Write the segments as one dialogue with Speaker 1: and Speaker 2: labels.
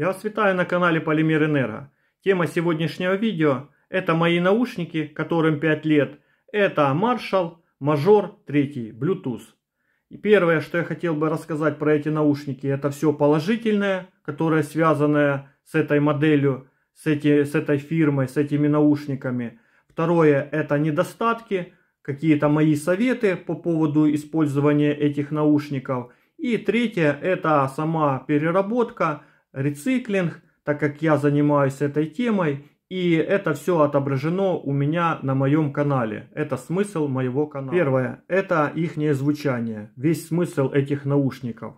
Speaker 1: Я вас витаю на канале Полимер Энерго. Тема сегодняшнего видео – это мои наушники, которым 5 лет. Это Marshall Major 3 Bluetooth. И первое, что я хотел бы рассказать про эти наушники, это все положительное, которое связанное с этой моделью, с, эти, с этой фирмой, с этими наушниками. Второе – это недостатки, какие-то мои советы по поводу использования этих наушников. И третье – это сама переработка – рециклинг, так как я занимаюсь этой темой. И это все отображено у меня на моем канале. Это смысл моего канала. Первое. Это их звучание. Весь смысл этих наушников.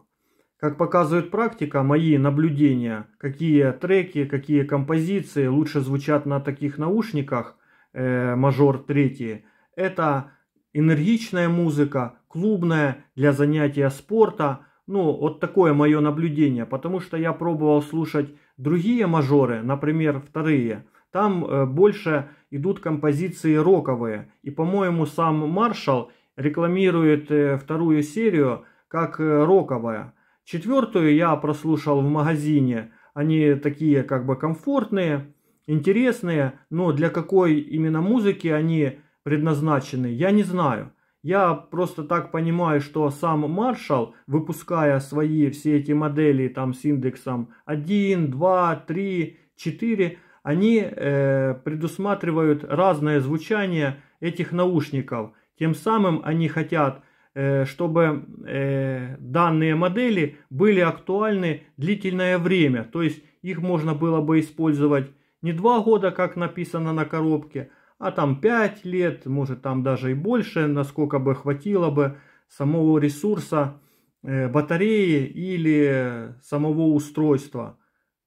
Speaker 1: Как показывает практика, мои наблюдения, какие треки, какие композиции лучше звучат на таких наушниках, э, мажор 3, это энергичная музыка, клубная, для занятия спорта – ну, вот такое мое наблюдение, потому что я пробовал слушать другие мажоры, например, вторые. Там э, больше идут композиции роковые. И, по-моему, сам Маршал рекламирует э, вторую серию как э, роковая. Четвертую я прослушал в магазине. Они такие как бы комфортные, интересные, но для какой именно музыки они предназначены, я не знаю. Я просто так понимаю, что сам Маршал, выпуская свои все эти модели там с индексом 1, 2, 3, 4, они э, предусматривают разное звучание этих наушников. Тем самым они хотят, э, чтобы э, данные модели были актуальны длительное время. То есть их можно было бы использовать не два года, как написано на коробке, а там 5 лет, может там даже и больше, насколько бы хватило бы самого ресурса э, батареи или самого устройства.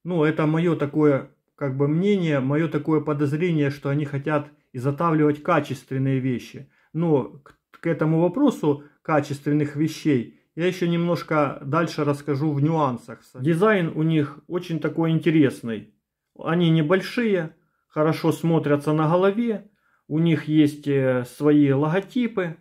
Speaker 1: Ну, это мое такое, как бы, мнение, мое такое подозрение, что они хотят изготавливать качественные вещи. Но к этому вопросу качественных вещей я еще немножко дальше расскажу в нюансах. Дизайн у них очень такой интересный. Они небольшие, хорошо смотрятся на голове. У них есть э, свои логотипы.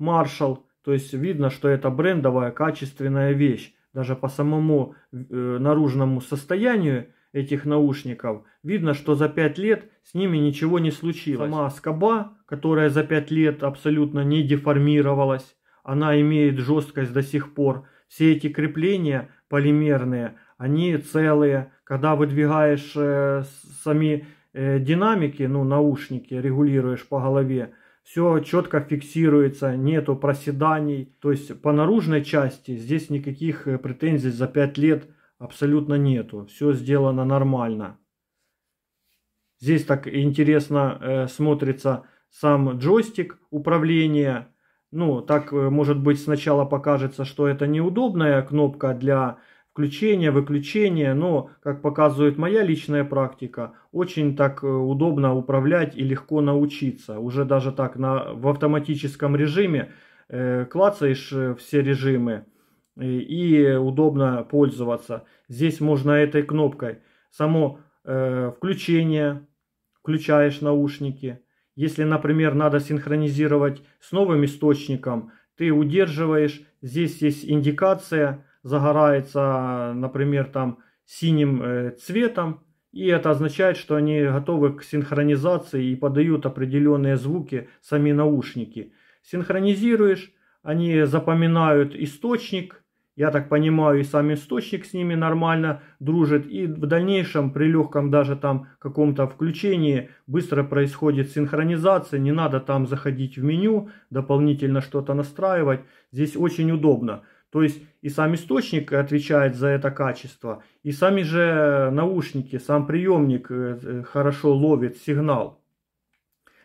Speaker 1: Marshall. То есть видно, что это брендовая, качественная вещь. Даже по самому э, наружному состоянию этих наушников видно, что за 5 лет с ними ничего не случилось. Сама скоба, которая за 5 лет абсолютно не деформировалась, она имеет жесткость до сих пор. Все эти крепления полимерные, они целые. Когда выдвигаешь э, сами динамики, ну, наушники регулируешь по голове, все четко фиксируется, нету проседаний. То есть по наружной части здесь никаких претензий за 5 лет абсолютно нету. Все сделано нормально. Здесь так интересно э, смотрится сам джойстик управления. Ну, так, может быть, сначала покажется, что это неудобная кнопка для включение, выключение, но, как показывает моя личная практика, очень так э, удобно управлять и легко научиться. Уже даже так на, в автоматическом режиме э, клацаешь э, все режимы и, э, и удобно пользоваться. Здесь можно этой кнопкой само э, включение, включаешь наушники. Если, например, надо синхронизировать с новым источником, ты удерживаешь, здесь есть индикация – загорается, например, там синим цветом. И это означает, что они готовы к синхронизации и подают определенные звуки сами наушники. Синхронизируешь, они запоминают источник, я так понимаю, и сам источник с ними нормально дружит. И в дальнейшем при легком даже там каком-то включении быстро происходит синхронизация. Не надо там заходить в меню, дополнительно что-то настраивать. Здесь очень удобно. То есть и сам источник отвечает за это качество, и сами же наушники, сам приемник э, э, хорошо ловит сигнал.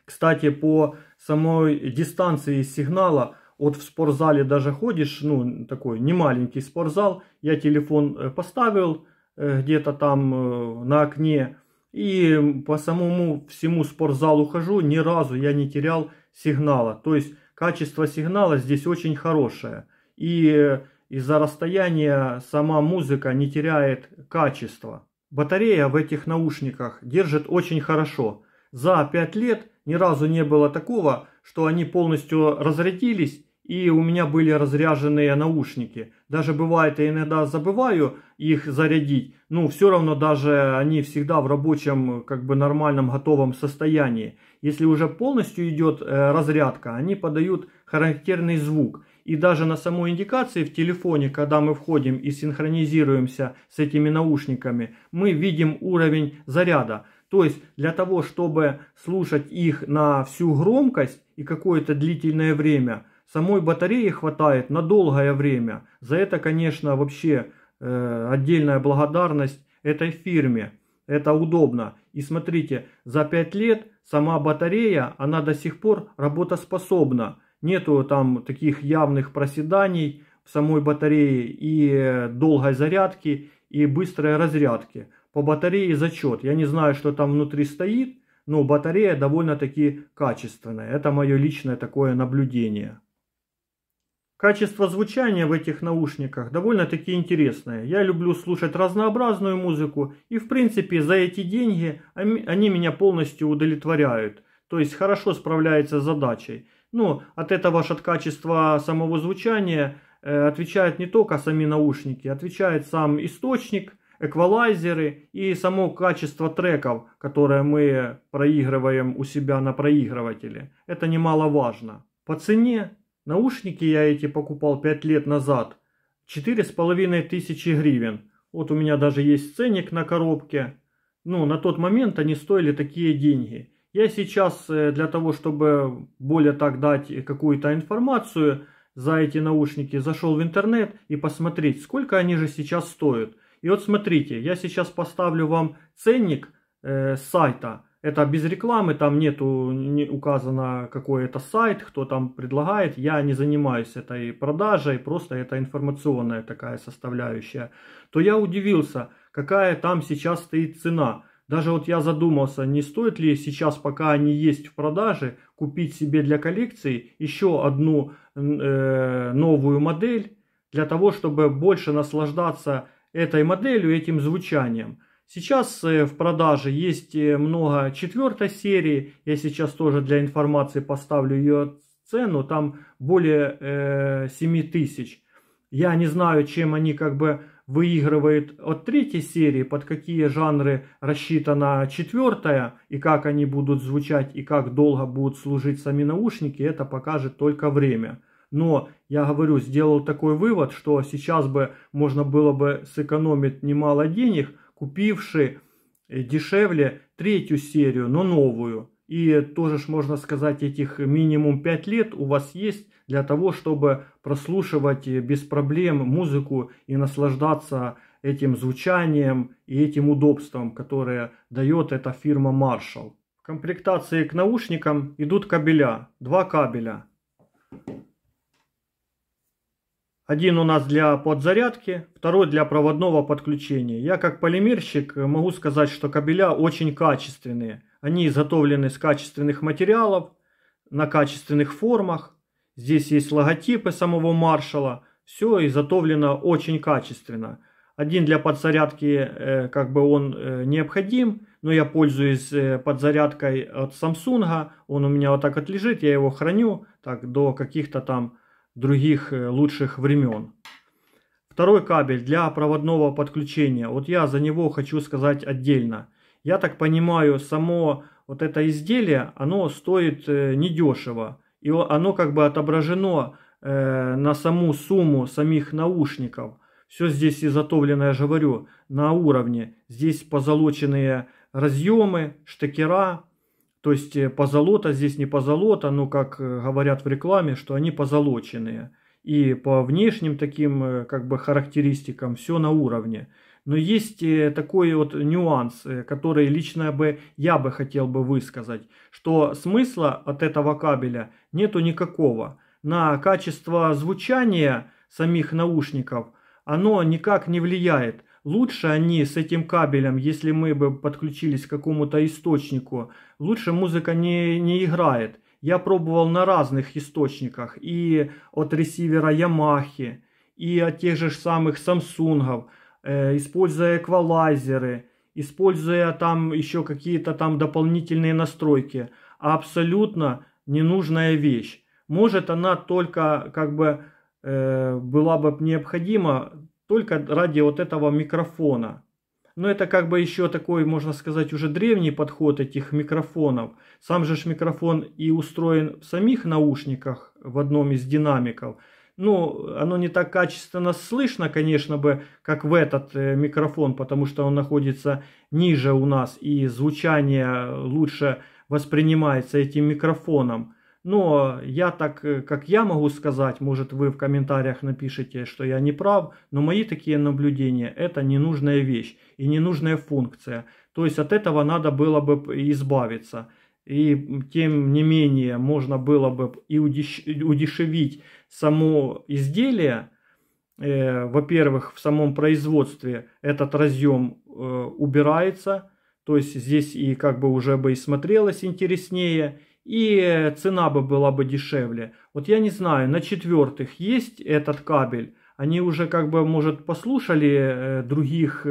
Speaker 1: Кстати, по самой дистанции сигнала, вот в спортзале даже ходишь, ну такой немаленький спортзал, я телефон э, поставил где-то там на окне, и по самому всему спортзалу хожу, ни разу я не терял сигнала. То есть качество сигнала здесь очень хорошее и из-за расстояния сама музыка не теряет качества. Батарея в этих наушниках держит очень хорошо. За 5 лет ни разу не было такого, что они полностью разрядились и у меня были разряженные наушники. Даже бывает, я иногда забываю их зарядить, но все равно даже они всегда в рабочем, как бы нормальном, готовом состоянии. Если уже полностью идет э, разрядка, они подают характерный звук и даже на самой индикации в телефоне, когда мы входим и синхронизируемся с этими наушниками, мы видим уровень заряда. То есть для того, чтобы слушать их на всю громкость и какое-то длительное время, самой батареи хватает на долгое время. За это, конечно, вообще э, отдельная благодарность этой фирме. Это удобно. И смотрите, за 5 лет сама батарея, она до сих пор работоспособна нету там таких явных проседаний в самой батарее и э, долгой зарядки, и быстрой разрядки. По батарее зачет. Я не знаю, что там внутри стоит, но батарея довольно-таки качественная. Это мое личное такое наблюдение. Качество звучания в этих наушниках довольно-таки интересное. Я люблю слушать разнообразную музыку и в принципе за эти деньги они меня полностью удовлетворяют. То есть хорошо справляется с задачей. Ну, от этого же от качества самого звучания э, отвечает не только сами наушники, отвечает сам источник, эквалайзеры и само качество треков, которые мы проигрываем у себя на проигрывателе. Это немаловажно. По цене наушники я эти покупал 5 лет назад. половиной тысячи гривен. Вот у меня даже есть ценник на коробке. Ну, на тот момент они стоили такие деньги. Я сейчас э, для того, чтобы более так дать какую-то информацию за эти наушники, зашел в интернет и посмотреть, сколько они же сейчас стоят. И вот смотрите, я сейчас поставлю вам ценник э, сайта. Это без рекламы, там нету не указано какой это сайт, кто там предлагает. Я не занимаюсь этой продажей, просто это информационная такая составляющая. То я удивился, какая там сейчас стоит цена. Даже вот я задумался, не стоит ли сейчас, пока они есть в продаже, купить себе для коллекции еще одну э, новую модель, для того, чтобы больше наслаждаться этой моделью, этим звучанием. Сейчас э, в продаже есть э, много четвертой серии, я сейчас тоже для информации поставлю ее цену, там более э, тысяч. Я не знаю, чем они как бы выигрывает от третьей серии, под какие жанры рассчитана четвертая, и как они будут звучать, и как долго будут служить сами наушники, это покажет только время. Но я говорю, сделал такой вывод, что сейчас бы можно было бы сэкономить немало денег, купивши э, дешевле третью серию, но новую. И тоже ж можно сказать, этих минимум 5 лет у вас есть для того, чтобы прослушивать э, без проблем музыку и наслаждаться этим звучанием и этим удобством, которое дает эта фирма Marshall. В комплектации к наушникам идут кабеля, два кабеля. Один у нас для подзарядки, второй для проводного подключения. Я как полимерщик могу сказать, что кабеля очень качественные. Они изготовлены из качественных материалов, на качественных формах. Здесь есть логотипы самого маршала. Все изготовлено очень качественно. Один для подзарядки, э, как бы он э, необходим, но я пользуюсь э, подзарядкой от Samsung. Он у меня вот так вот лежит, я его храню так, до каких-то там других лучших времен. Второй кабель для проводного подключения. Вот я за него хочу сказать отдельно. Я так понимаю, само вот это изделие, оно стоит недешево и оно как бы отображено э, на саму сумму самих наушников. Все здесь изготовлено, я же говорю, на уровне. Здесь позолоченные разъемы, штекера, то есть э, позолота, здесь не позолота, но как э, говорят в рекламе, что они позолоченные. И по внешним таким э, как бы характеристикам все на уровне. Но есть э, такой вот нюанс, э, который лично бы я бы хотел бы высказать, что смысла от этого кабеля нету никакого. На качество звучания самих наушников оно никак не влияет. Лучше они с этим кабелем, если мы бы подключились к какому-то источнику, лучше музыка не, не играет. Я пробовал на разных источниках и от ресивера Yamaha, и от тех же самых Samsungов Э, используя эквалайзеры, используя там еще какие-то там дополнительные настройки. абсолютно ненужная вещь. Может она только как бы э, была бы необходима только ради вот этого микрофона. Но это как бы еще такой, можно сказать, уже древний подход этих микрофонов. Сам же микрофон и устроен в самих наушниках в одном из динамиков – ну, оно не так качественно слышно, конечно бы, как в этот э, микрофон, потому что он находится ниже у нас, и звучание лучше воспринимается этим микрофоном. Но я так, э, как я могу сказать, может вы в комментариях напишите, что я не прав, но мои такие наблюдения – это ненужная вещь и ненужная функция. То есть от этого надо было бы избавиться – и тем не менее можно было бы и удешевить само изделие, э, во-первых, в самом производстве этот разъем э, убирается, то есть здесь и как бы уже бы и смотрелось интереснее, и э, цена бы была бы дешевле. Вот я не знаю, на четвертых есть этот кабель, они уже как бы, может, послушали других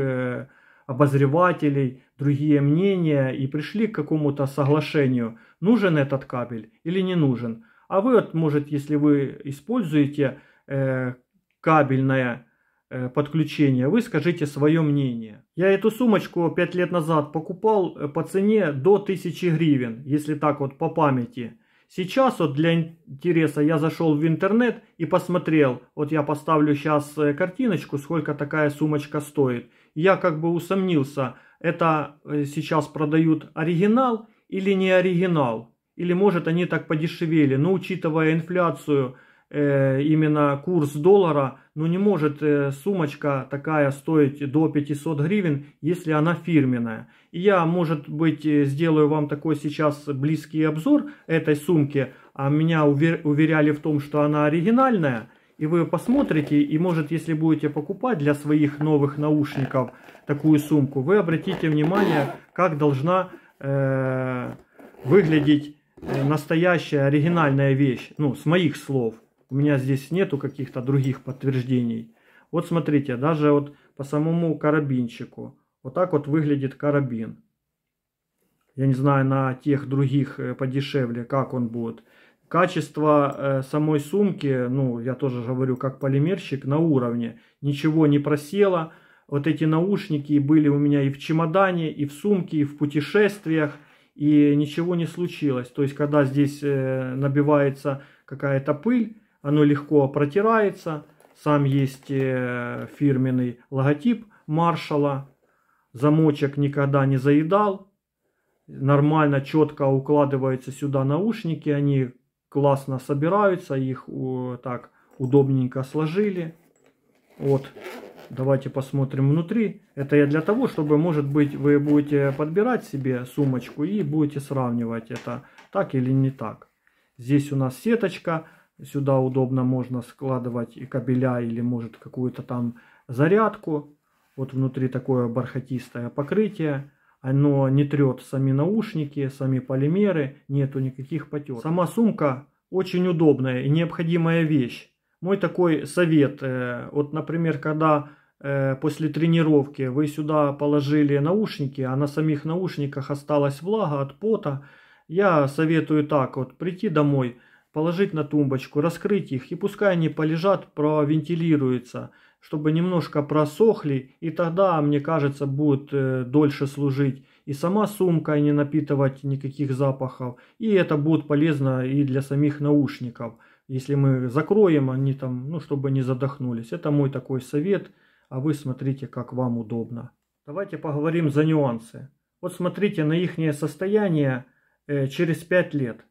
Speaker 1: обозревателей, другие мнения и пришли к какому-то соглашению, нужен этот кабель или не нужен. А вы, вот, может, если вы используете э, кабельное э, подключение, вы скажите свое мнение. Я эту сумочку 5 лет назад покупал э, по цене до 1000 гривен, если так вот по памяти. Сейчас вот для интереса я зашел в интернет и посмотрел. Вот я поставлю сейчас э, картиночку, сколько такая сумочка стоит. Я как бы усомнился, это э, сейчас продают оригинал или не оригинал. Или может они так подешевели. Но ну, учитывая инфляцию, э, именно курс доллара, ну не может э, сумочка такая стоить до 500 гривен, если она фирменная. И я, может быть, сделаю вам такой сейчас близкий обзор этой сумки, а меня уверяли в том, что она оригинальная – и вы посмотрите, и может, если будете покупать для своих новых наушников такую сумку, вы обратите внимание, как должна э, выглядеть э, настоящая оригинальная вещь. Ну, с моих слов. У меня здесь нету каких-то других подтверждений. Вот смотрите, даже вот по самому карабинчику. Вот так вот выглядит карабин. Я не знаю, на тех других э, подешевле, как он будет. Качество э, самой сумки, ну, я тоже говорю, как полимерщик, на уровне. Ничего не просело. Вот эти наушники были у меня и в чемодане, и в сумке, и в путешествиях. И ничего не случилось. То есть, когда здесь э, набивается какая-то пыль, оно легко протирается. Сам есть э, фирменный логотип маршала. Замочек никогда не заедал нормально, четко укладываются сюда наушники, они классно собираются, их так удобненько сложили. Вот, давайте посмотрим внутри. Это я для того, чтобы, может быть, вы будете подбирать себе сумочку и будете сравнивать это так или не так. Здесь у нас сеточка, сюда удобно можно складывать и кабеля или, может, какую-то там зарядку. Вот внутри такое бархатистое покрытие оно не трет сами наушники, сами полимеры, нету никаких потек. Сама сумка очень удобная и необходимая вещь. Мой такой совет, э, вот, например, когда э, после тренировки вы сюда положили наушники, а на самих наушниках осталась влага от пота, я советую так вот, прийти домой, положить на тумбочку, раскрыть их и пускай они полежат, провентилируются чтобы немножко просохли, и тогда, мне кажется, будет э, дольше служить и сама сумка, и не напитывать никаких запахов. И это будет полезно и для самих наушников. Если мы закроем, они там, ну, чтобы не задохнулись. Это мой такой совет, а вы смотрите, как вам удобно. Давайте поговорим за нюансы. Вот смотрите на их состояние э, через 5 лет,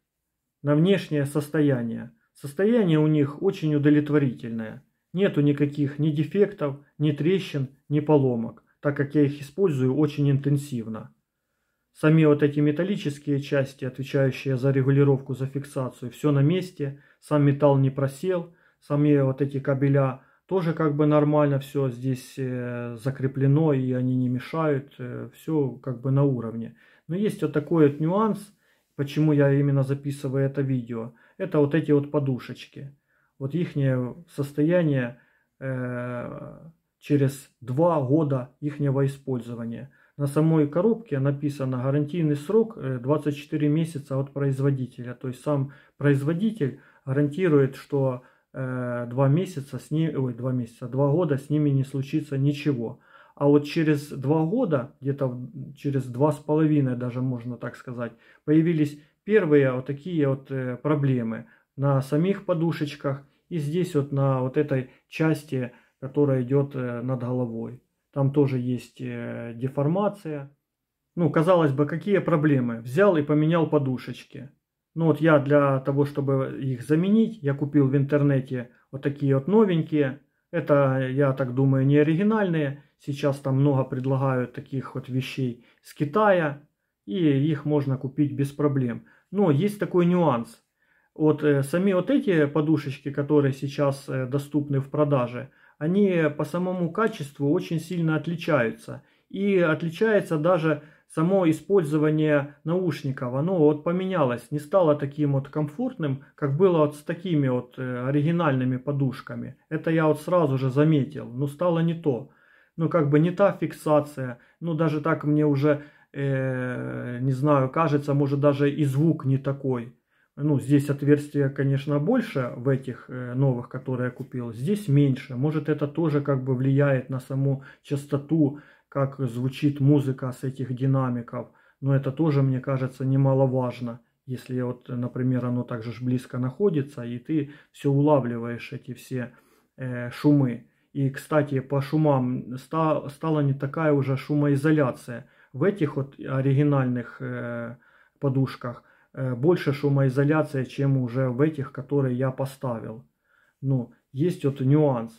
Speaker 1: на внешнее состояние. Состояние у них очень удовлетворительное – Нету никаких ни дефектов, ни трещин, ни поломок, так как я их использую очень интенсивно. Сами вот эти металлические части, отвечающие за регулировку, за фиксацию, все на месте, сам металл не просел, сами вот эти кабеля тоже как бы нормально все здесь э, закреплено и они не мешают, э, все как бы на уровне. Но есть вот такой вот нюанс, почему я именно записываю это видео, это вот эти вот подушечки вот их состояние э, через два года их использования. На самой коробке написано гарантийный срок 24 э, месяца от производителя. То есть сам производитель гарантирует, что э, 2 месяца с ними, ой, два месяца, два года с ними не случится ничего. А вот через два года, где-то через два с половиной даже можно так сказать, появились первые вот такие вот э, проблемы на самих подушечках и здесь вот на вот этой части, которая идет э, над головой. Там тоже есть э, деформация. Ну, казалось бы, какие проблемы? Взял и поменял подушечки. Ну вот я для того, чтобы их заменить, я купил в интернете вот такие вот новенькие. Это, я так думаю, не оригинальные. Сейчас там много предлагают таких вот вещей с Китая. И их можно купить без проблем. Но есть такой нюанс. Вот э, сами вот эти подушечки, которые сейчас э, доступны в продаже, они по самому качеству очень сильно отличаются. И отличается даже само использование наушников. Оно вот поменялось, не стало таким вот комфортным, как было вот с такими вот э, оригинальными подушками. Это я вот сразу же заметил, но стало не то. Ну как бы не та фиксация, ну даже так мне уже, э, не знаю, кажется, может даже и звук не такой ну, здесь отверстия, конечно, больше в этих э, новых, которые я купил, здесь меньше. Может, это тоже как бы влияет на саму частоту, как звучит музыка с этих динамиков. Но это тоже, мне кажется, немаловажно. Если вот, например, оно также ж близко находится, и ты все улавливаешь эти все э, шумы. И, кстати, по шумам ста стала не такая уже шумоизоляция. В этих вот оригинальных э, подушках Э, больше шумоизоляция, чем уже в этих, которые я поставил. Ну, есть вот нюанс.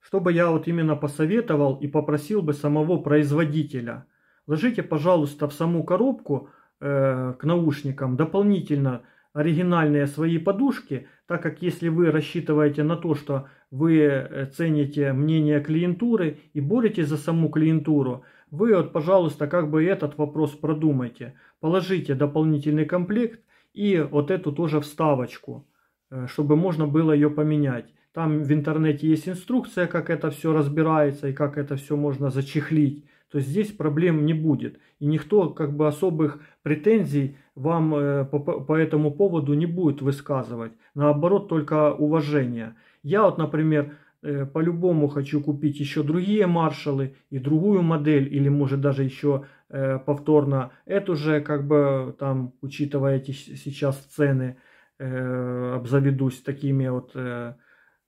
Speaker 1: Что бы я вот именно посоветовал и попросил бы самого производителя. Ложите, пожалуйста, в саму коробку э, к наушникам дополнительно оригинальные свои подушки, так как если вы рассчитываете на то, что вы э, цените мнение клиентуры и боретесь за саму клиентуру, вы вот, пожалуйста, как бы этот вопрос продумайте. Положите дополнительный комплект и вот эту тоже вставочку, э, чтобы можно было ее поменять. Там в интернете есть инструкция, как это все разбирается и как это все можно зачехлить. То есть здесь проблем не будет. И никто как бы особых претензий вам э, по, по этому поводу не будет высказывать. Наоборот, только уважение. Я вот, например, Э, по-любому хочу купить еще другие маршалы и другую модель, или может даже еще э, повторно эту же, как бы там, учитывая эти сейчас цены, э, обзаведусь такими вот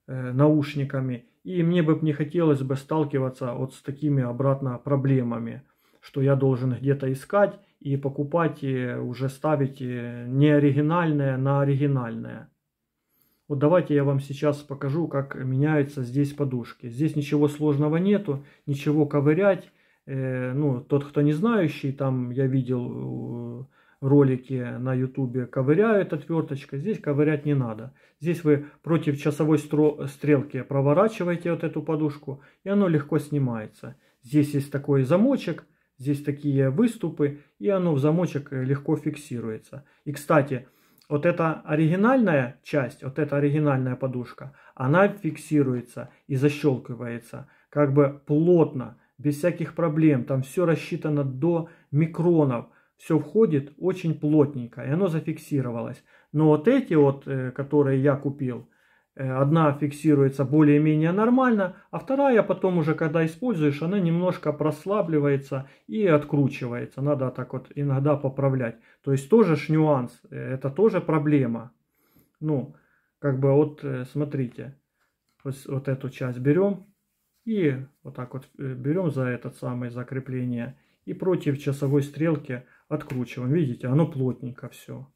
Speaker 1: наушниками. И мне бы не хотелось бы сталкиваться вот с такими обратно проблемами, что я должен где-то искать и покупать, и уже ставить не оригинальное на оригинальное. Вот давайте я вам сейчас покажу, как меняются здесь подушки. Здесь ничего сложного нету, ничего ковырять. Э, ну, тот, кто не знающий, там я видел э, ролики на ютубе ковыряют отверточкой, здесь ковырять не надо. Здесь вы против часовой стрелки проворачиваете вот эту подушку, и оно легко снимается. Здесь есть такой замочек, здесь такие выступы, и оно в замочек э, легко фиксируется. И, кстати, вот эта оригинальная часть, вот эта оригинальная подушка, она фиксируется и защелкивается как бы плотно, без всяких проблем. Там все рассчитано до микронов. Все входит очень плотненько, и оно зафиксировалось. Но вот эти вот, э, которые я купил, Э, одна фиксируется более-менее нормально, а вторая потом уже, когда используешь, она немножко прослабливается и откручивается. Надо так вот иногда поправлять. То есть тоже ж нюанс, э, это тоже проблема. Ну, как бы вот э, смотрите, вот, вот эту часть берем и вот так вот берем за этот самый закрепление и против часовой стрелки откручиваем. Видите, оно плотненько все.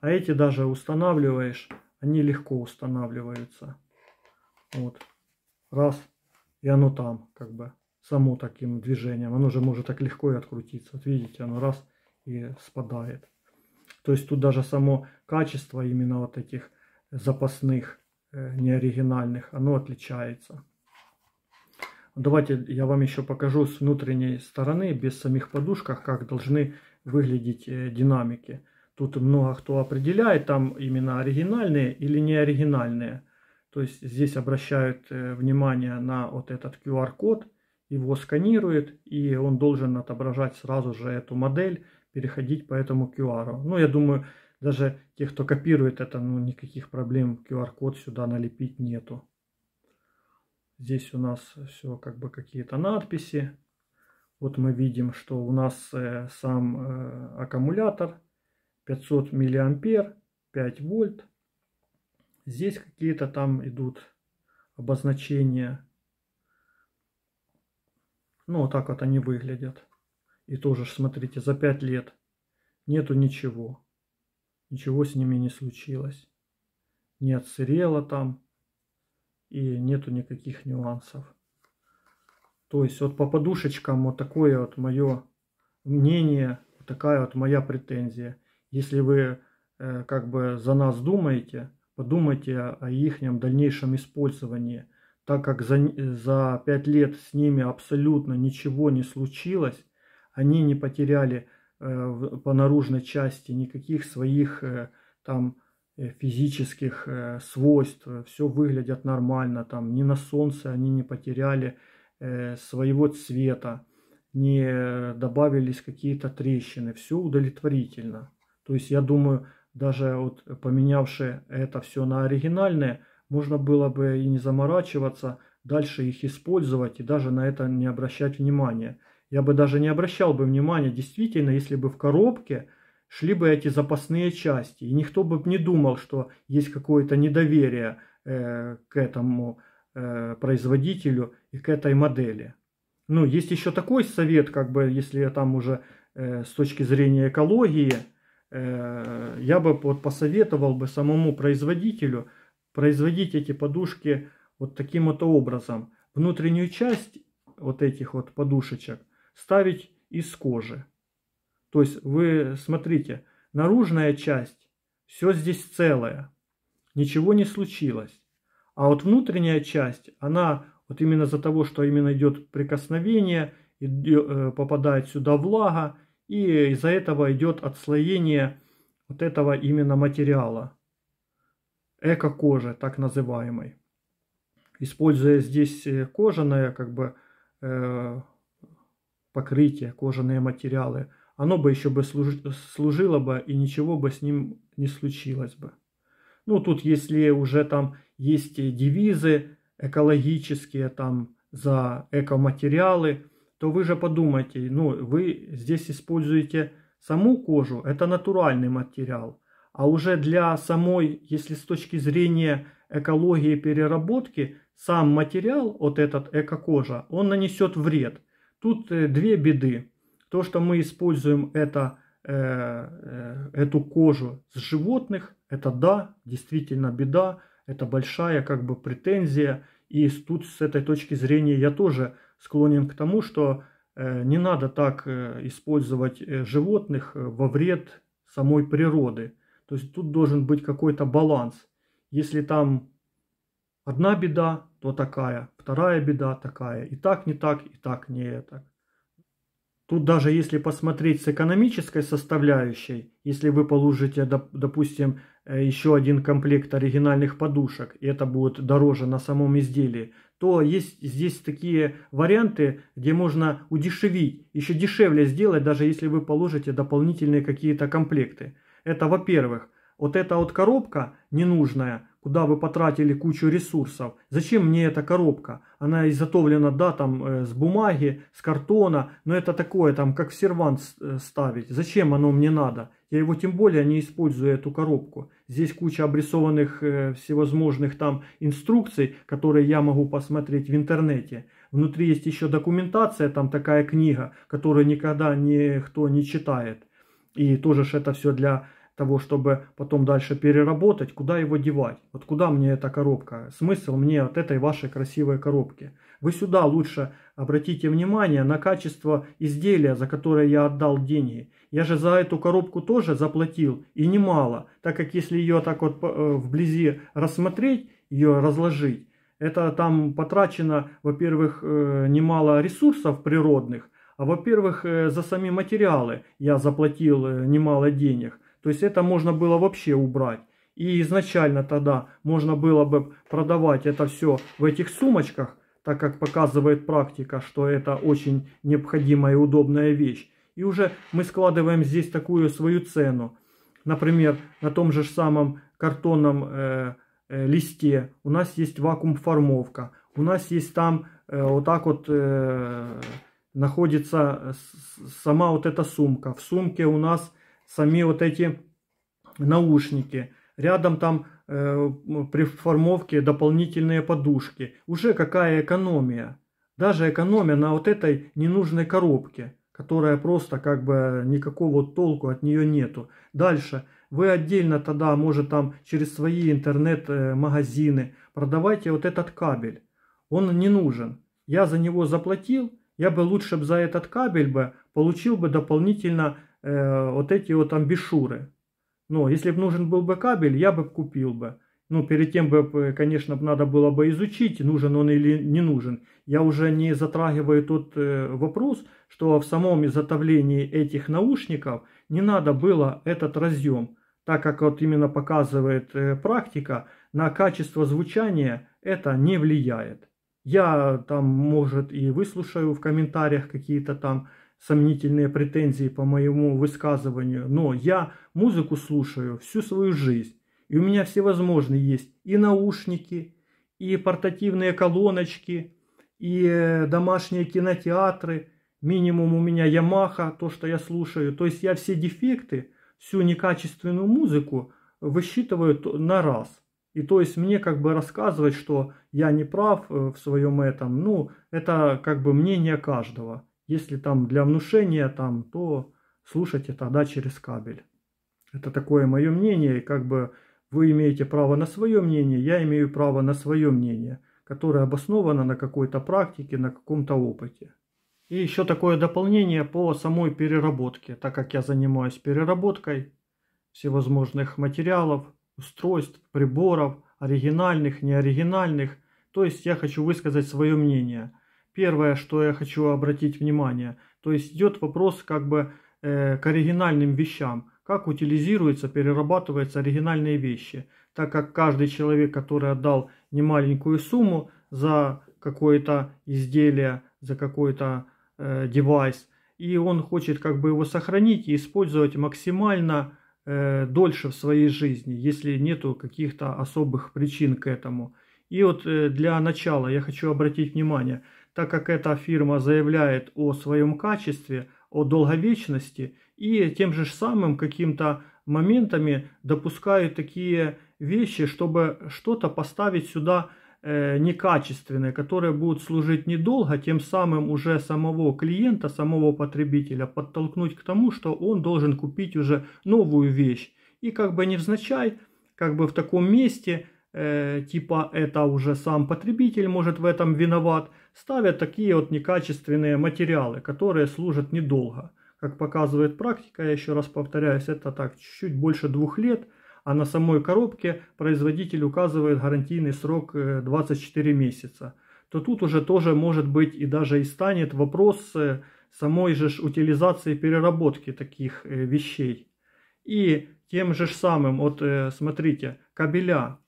Speaker 1: А эти даже устанавливаешь они легко устанавливаются. Вот. Раз. И оно там, как бы, само таким движением. Оно же может так легко и открутиться. Вот видите, оно раз и спадает. То есть тут даже само качество именно вот этих запасных, э, неоригинальных, оно отличается. Давайте я вам еще покажу с внутренней стороны, без самих подушках, как должны выглядеть э, динамики. Тут много кто определяет, там именно оригинальные или не оригинальные. То есть здесь обращают э, внимание на вот этот QR-код, его сканирует, и он должен отображать сразу же эту модель, переходить по этому QR. -у. Ну, я думаю, даже те, кто копирует это, ну, никаких проблем QR-код сюда налепить нету. Здесь у нас все как бы какие-то надписи. Вот мы видим, что у нас э, сам э, аккумулятор – 500 миллиампер, 5 вольт. Здесь какие-то там идут обозначения. Ну, вот так вот они выглядят. И тоже, смотрите, за 5 лет нету ничего. Ничего с ними не случилось. Не отсырело там. И нету никаких нюансов. То есть вот по подушечкам вот такое вот мое мнение, такая вот моя претензия. Если вы э, как бы за нас думаете, подумайте о их дальнейшем использовании, так как за, за 5 лет с ними абсолютно ничего не случилось, они не потеряли э, по наружной части никаких своих э, там физических свойств, все выглядят нормально, там ни на солнце они не потеряли своего цвета, не добавились какие-то трещины, все удовлетворительно. То есть, я думаю, даже вот поменявши это все на оригинальные, можно было бы и не заморачиваться, дальше их использовать и даже на это не обращать внимания. Я бы даже не обращал бы внимания, действительно, если бы в коробке шли бы эти запасные части. И никто бы не думал, что есть какое-то недоверие э, к этому э, производителю и к этой модели. Ну, есть еще такой совет, как бы, если я там уже э, с точки зрения экологии – Э, я бы вот посоветовал бы самому производителю производить эти подушки вот таким вот образом. Внутреннюю часть вот этих вот подушечек ставить из кожи. То есть вы смотрите, наружная часть, все здесь целое, ничего не случилось. А вот внутренняя часть, она вот именно за того, что именно идет прикосновение, и э, попадает сюда влага, и из-за этого идет отслоение вот этого именно материала. Эко-кожи, так называемой. Используя здесь э, кожаное как бы, э, покрытие, кожаные материалы, оно бы еще бы служ... служило бы и ничего бы с ним не случилось бы. Ну, тут если уже там есть девизы экологические, там, за экоматериалы, то вы же подумайте, ну, вы здесь используете саму кожу, это натуральный материал. А уже для самой, если с точки зрения экологии переработки, сам материал, вот этот эко-кожа, он нанесет вред. Тут э, две беды. То, что мы используем это, э, э, эту кожу с животных, это да, действительно беда, это большая как бы претензия. И тут с этой точки зрения я тоже склонен к тому, что э, не надо так э, использовать э, животных во вред самой природы. То есть тут должен быть какой-то баланс. Если там одна беда, то такая, вторая беда такая. И так не так, и так не так. Тут даже если посмотреть с экономической составляющей, если вы положите, допустим, Э, еще один комплект оригинальных подушек, и это будет дороже на самом изделии, то есть здесь такие варианты, где можно удешевить, еще дешевле сделать, даже если вы положите дополнительные какие-то комплекты. Это во-первых вот эта вот коробка ненужная, куда вы потратили кучу ресурсов, зачем мне эта коробка? Она изготовлена, да, там, э, с бумаги, с картона, но это такое, там, как сервант э, ставить, зачем оно мне надо? Я его тем более не использую, эту коробку. Здесь куча обрисованных э, всевозможных там инструкций, которые я могу посмотреть в интернете. Внутри есть еще документация, там такая книга, которую никогда никто не читает. И тоже это все для того, чтобы потом дальше переработать, куда его девать? Вот куда мне эта коробка? Смысл мне от этой вашей красивой коробки? Вы сюда лучше обратите внимание на качество изделия, за которое я отдал деньги. Я же за эту коробку тоже заплатил, и немало, так как если ее так вот э, вблизи рассмотреть, ее разложить, это там потрачено, во-первых, э, немало ресурсов природных, а во-первых, э, за сами материалы я заплатил немало денег. То есть это можно было вообще убрать. И изначально тогда можно было бы продавать это все в этих сумочках, так как показывает практика, что это очень необходимая и удобная вещь. И уже мы складываем здесь такую свою цену. Например, на том же самом картонном э, э, листе у нас есть вакуум-формовка. У нас есть там э, вот так вот э, находится сама вот эта сумка. В сумке у нас сами вот эти наушники. Рядом там э, при формовке дополнительные подушки. Уже какая экономия. Даже экономия на вот этой ненужной коробке, которая просто как бы никакого толку от нее нету. Дальше. Вы отдельно тогда, может там через свои интернет-магазины э, продавайте вот этот кабель. Он не нужен. Я за него заплатил, я бы лучше бы за этот кабель бы получил бы дополнительно э, вот эти вот амбишуры. но если бы нужен был бы кабель, я бы купил бы. Ну, перед тем бы, э, конечно, надо было бы изучить, нужен он или не нужен. Я уже не затрагиваю тот э, вопрос, что в самом изготовлении этих наушников не надо было этот разъем, так как вот именно показывает э, практика, на качество звучания это не влияет. Я там, может, и выслушаю в комментариях какие-то там сомнительные претензии по моему высказыванию, но я музыку слушаю всю свою жизнь. И у меня всевозможные есть и наушники, и портативные колоночки, и э, домашние кинотеатры. Минимум у меня Ямаха, то, что я слушаю. То есть я все дефекты, всю некачественную музыку высчитываю на раз. И то есть мне как бы рассказывать, что я не прав э, в своем этом, ну, это как бы мнение каждого. Если там для внушения, там, то слушайте тогда через кабель. Это такое мое мнение, и как бы вы имеете право на свое мнение, я имею право на свое мнение, которое обосновано на какой-то практике, на каком-то опыте. И еще такое дополнение по самой переработке, так как я занимаюсь переработкой всевозможных материалов, устройств, приборов, оригинальных, неоригинальных. То есть я хочу высказать свое мнение – первое, что я хочу обратить внимание. То есть идет вопрос как бы э, к оригинальным вещам. Как утилизируются, перерабатываются оригинальные вещи. Так как каждый человек, который отдал немаленькую сумму за какое-то изделие, за какой-то э, девайс, и он хочет как бы его сохранить и использовать максимально э, дольше в своей жизни, если нету каких-то особых причин к этому. И вот э, для начала я хочу обратить внимание – так как эта фирма заявляет о своем качестве, о долговечности и тем же самым каким-то моментами допускают такие вещи, чтобы что-то поставить сюда э, некачественное, которое будет служить недолго, тем самым уже самого клиента, самого потребителя подтолкнуть к тому, что он должен купить уже новую вещь. И как бы невзначай, как бы в таком месте э, типа это уже сам потребитель может в этом виноват, ставят такие вот некачественные материалы, которые служат недолго. Как показывает практика, я еще раз повторяюсь, это так чуть чуть больше двух лет, а на самой коробке производитель указывает гарантийный срок 24 э, месяца. То тут уже тоже может быть и даже и станет вопрос э, самой же утилизации переработки таких э, вещей. И тем же самым, вот смотрите, кабеля,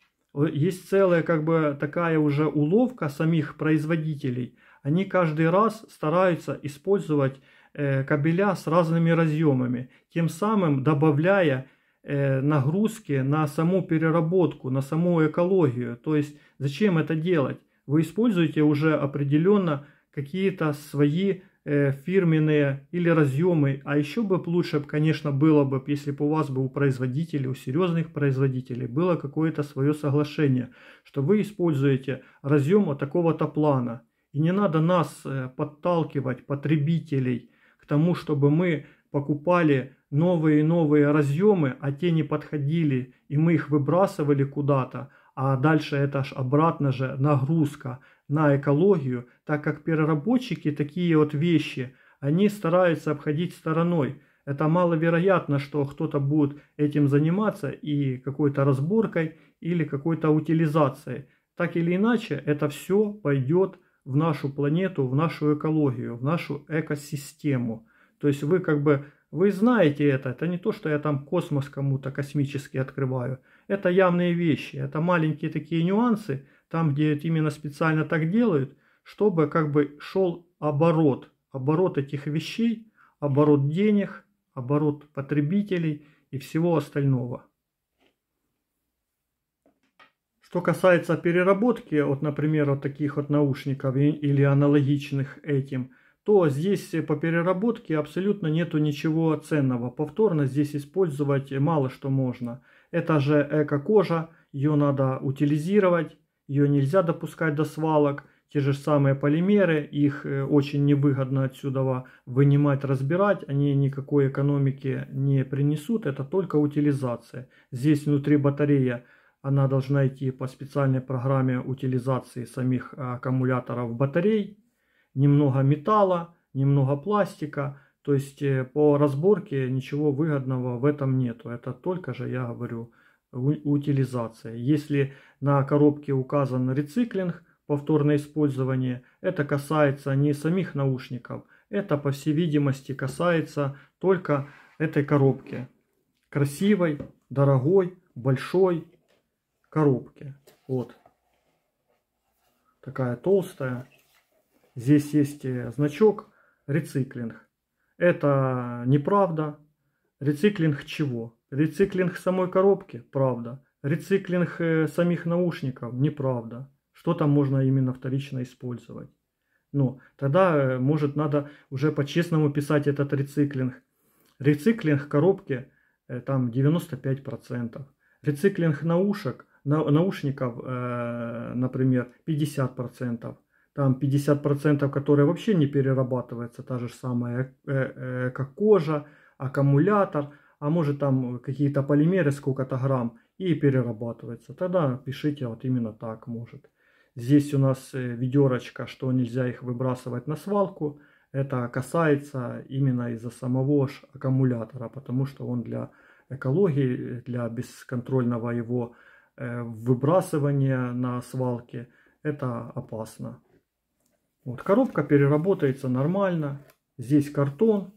Speaker 1: есть целая как бы такая уже уловка самих производителей. Они каждый раз стараются использовать э, кабеля с разными разъемами, тем самым добавляя э, нагрузки на саму переработку, на саму экологию. То есть зачем это делать? Вы используете уже определенно какие-то свои Э, фирменные или разъемы. А еще бы лучше, конечно, было бы, если бы у вас бы у производителей, у серьезных производителей было какое-то свое соглашение, что вы используете разъем такого-то плана. И не надо нас э, подталкивать, потребителей, к тому, чтобы мы покупали новые и новые разъемы, а те не подходили, и мы их выбрасывали куда-то, а дальше это аж обратно же нагрузка – на экологию, так как переработчики такие вот вещи, они стараются обходить стороной. Это маловероятно, что кто-то будет этим заниматься и какой-то разборкой или какой-то утилизацией. Так или иначе, это все пойдет в нашу планету, в нашу экологию, в нашу экосистему. То есть вы как бы, вы знаете это, это не то, что я там космос кому-то космически открываю. Это явные вещи, это маленькие такие нюансы, там, где это именно специально так делают, чтобы как бы шел оборот, оборот этих вещей, оборот денег, оборот потребителей и всего остального. Что касается переработки, вот, например, вот таких вот наушников или аналогичных этим, то здесь по переработке абсолютно нету ничего ценного. Повторно здесь использовать мало что можно. Это же эко-кожа, ее надо утилизировать, ее нельзя допускать до свалок. Те же самые полимеры, их э, очень невыгодно отсюда вынимать, разбирать. Они никакой экономики не принесут, это только утилизация. Здесь внутри батарея, она должна идти по специальной программе утилизации самих э, аккумуляторов батарей. Немного металла, немного пластика. То есть э, по разборке ничего выгодного в этом нету. Это только же, я говорю, утилизация. Если на коробке указан рециклинг, повторное использование, это касается не самих наушников, это, по всей видимости, касается только этой коробки. Красивой, дорогой, большой коробки. Вот. Такая толстая. Здесь есть э, значок рециклинг. Это неправда. Рециклинг чего? Рециклинг самой коробки? Правда. Рециклинг э, самих наушников? Неправда. Что там можно именно вторично использовать? Но ну, тогда, э, может, надо уже по-честному писать этот рециклинг. Рециклинг коробки э, там 95%. Рециклинг наушек, на, наушников, э, например, 50%. Там 50%, которые вообще не перерабатываются, та же самая, э, э, как кожа, аккумулятор, а может там какие-то полимеры сколько-то грамм и перерабатывается. Тогда пишите вот именно так может. Здесь у нас э, ведерочка, что нельзя их выбрасывать на свалку. Это касается именно из-за самого аккумулятора, потому что он для экологии, для бесконтрольного его э, выбрасывания на свалке, это опасно. Вот, коробка переработается нормально. Здесь картон,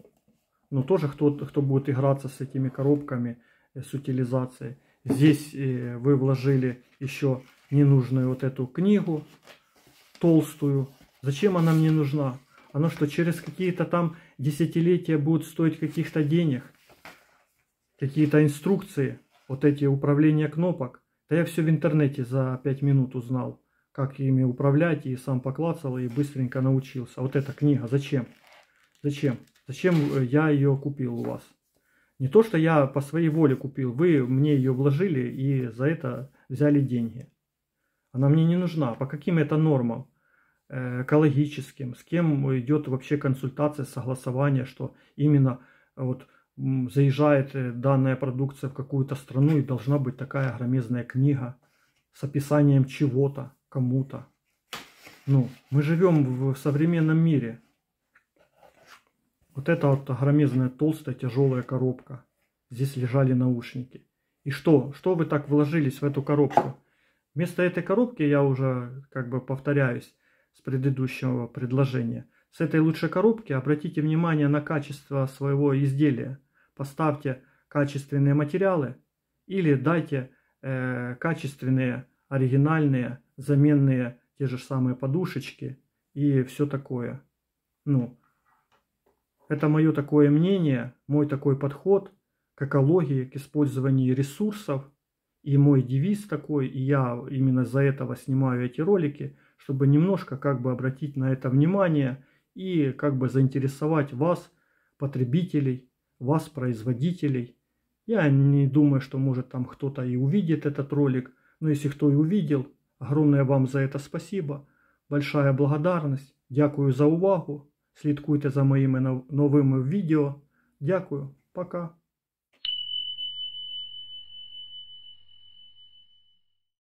Speaker 1: но ну, тоже кто кто будет играться с этими коробками, э, с утилизацией. Здесь э, вы вложили еще ненужную вот эту книгу, толстую. Зачем она мне нужна? Оно что, через какие-то там десятилетия будут стоить каких-то денег? Какие-то инструкции? Вот эти управления кнопок? Да я все в интернете за 5 минут узнал, как ими управлять, и сам поклацал, и быстренько научился. Вот эта книга, зачем? Зачем? Зачем э, я ее купил у вас? Не то, что я по своей воле купил, вы мне ее вложили и за это взяли деньги. Она мне не нужна. По каким это нормам? Э, экологическим, с кем идет вообще консультация, согласование, что именно э, вот заезжает данная продукция в какую-то страну и должна быть такая громезная книга с описанием чего-то кому-то. Ну, мы живем в современном мире. Вот это вот огромезная толстая тяжелая коробка. Здесь лежали наушники. И что? Что вы так вложились в эту коробку? Вместо этой коробки, я уже как бы повторяюсь с предыдущего предложения, с этой лучшей коробки обратите внимание на качество своего изделия. Поставьте качественные материалы или дайте э, качественные, оригинальные, заменные те же самые подушечки и все такое. Ну, это мое такое мнение, мой такой подход к экологии, к использованию ресурсов. И мой девиз такой, и я именно за этого снимаю эти ролики, чтобы немножко как бы обратить на это внимание и как бы заинтересовать вас, потребителей, вас, производителей. Я не думаю, что может там кто-то и увидит этот ролик, но если кто и увидел, огромное вам за это спасибо, большая благодарность, дякую за увагу. Слідкуйте за моїми новими відео. Дякую, пока.